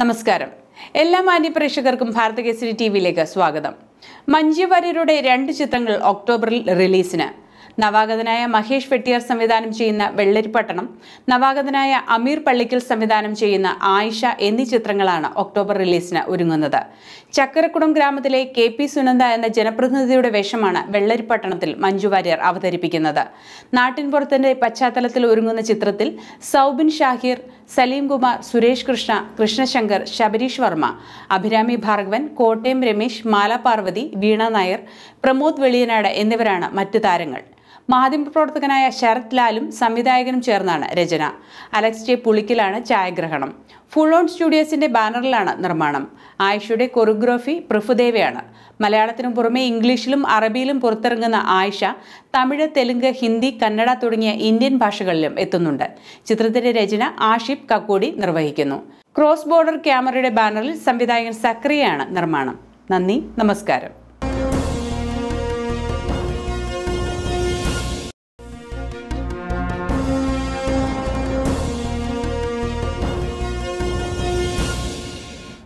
നമസ്കാരം എല്ലാ മാന്യപ്രേക്ഷകർക്കും ഭാരത കേസരി ടി വിയിലേക്ക് സ്വാഗതം മഞ്ജുവാര്യരുടെ രണ്ട് ചിത്രങ്ങൾ ഒക്ടോബറിൽ റിലീസിന് നവാഗതനായ മഹേഷ് വെട്ടിയാർ സംവിധാനം ചെയ്യുന്ന വെള്ളരിപ്പട്ടണം നവാഗതനായ അമീർ പള്ളിക്കൽ സംവിധാനം ചെയ്യുന്ന ആയിഷ എന്നീ ചിത്രങ്ങളാണ് ഒക്ടോബർ റിലീസിന് ഒരുങ്ങുന്നത് ചക്കരക്കുടം ഗ്രാമത്തിലെ കെ പി സുനന്ദ എന്ന ജനപ്രതിനിധിയുടെ വേഷമാണ് വെള്ളരിപ്പട്ടണത്തിൽ മഞ്ജു വാര്യർ അവതരിപ്പിക്കുന്നത് നാട്ടിൻപുറത്തിന്റെ പശ്ചാത്തലത്തിൽ ഒരുങ്ങുന്ന ചിത്രത്തിൽ സൗബിൻ ഷാഹിർ സലീംകുമാർ സുരേഷ് കൃഷ്ണ കൃഷ്ണശങ്കർ ശബരീഷ് വർമ്മ അഭിരാമി ഭാർഗവൻ കോട്ടയം രമേശ് മാലാപാർവതി വീണ നായർ പ്രമോദ് വെളിയനാട് എന്നിവരാണ് മറ്റു താരങ്ങൾ മാധ്യമപ്രവർത്തകനായ ശരത് ലാലും സംവിധായകനും ചേർന്നാണ് രചന അലക്സ് ജെ പുളിക്കലാണ് ഛായാഗ്രഹണം ഫുൾ ഓൺ സ്റ്റുഡിയോസിന്റെ ബാനറിലാണ് നിർമ്മാണം ആയിഷയുടെ കൊറിയോഗ്രാഫി പ്രഭുദേവയാണ് മലയാളത്തിനു പുറമെ ഇംഗ്ലീഷിലും അറബിയിലും പുറത്തിറങ്ങുന്ന ആയിഷ തമിഴ് തെലുങ്ക് ഹിന്ദി കന്നഡ തുടങ്ങിയ ഇന്ത്യൻ ഭാഷകളിലും എത്തുന്നുണ്ട് ചിത്രത്തിന്റെ രചന ആഷിഫ് കക്കോടി നിർവഹിക്കുന്നു ക്രോസ് ബോർഡർ ക്യാമറയുടെ ബാനറിൽ സംവിധായകൻ സക്രിയാണ് നിർമ്മാണം നന്ദി നമസ്കാരം